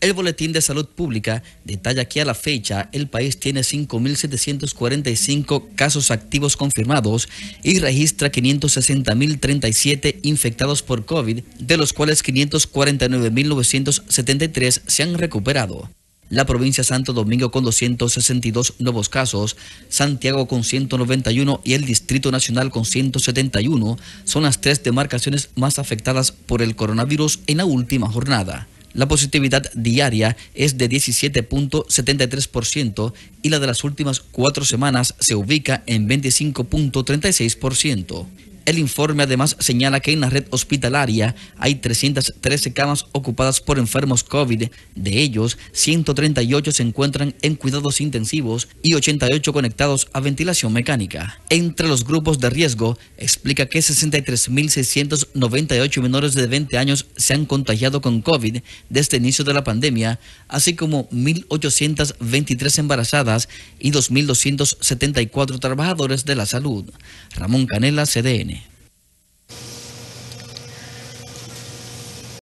El Boletín de Salud Pública detalla que a la fecha el país tiene 5.745 casos activos confirmados y registra 560.037 infectados por COVID, de los cuales 549.973 se han recuperado. La provincia Santo Domingo con 262 nuevos casos, Santiago con 191 y el Distrito Nacional con 171 son las tres demarcaciones más afectadas por el coronavirus en la última jornada. La positividad diaria es de 17.73% y la de las últimas cuatro semanas se ubica en 25.36%. El informe además señala que en la red hospitalaria hay 313 camas ocupadas por enfermos COVID. De ellos, 138 se encuentran en cuidados intensivos y 88 conectados a ventilación mecánica. Entre los grupos de riesgo, explica que 63.698 menores de 20 años se han contagiado con COVID desde el inicio de la pandemia, así como 1.823 embarazadas y 2.274 trabajadores de la salud. Ramón Canela, CDN.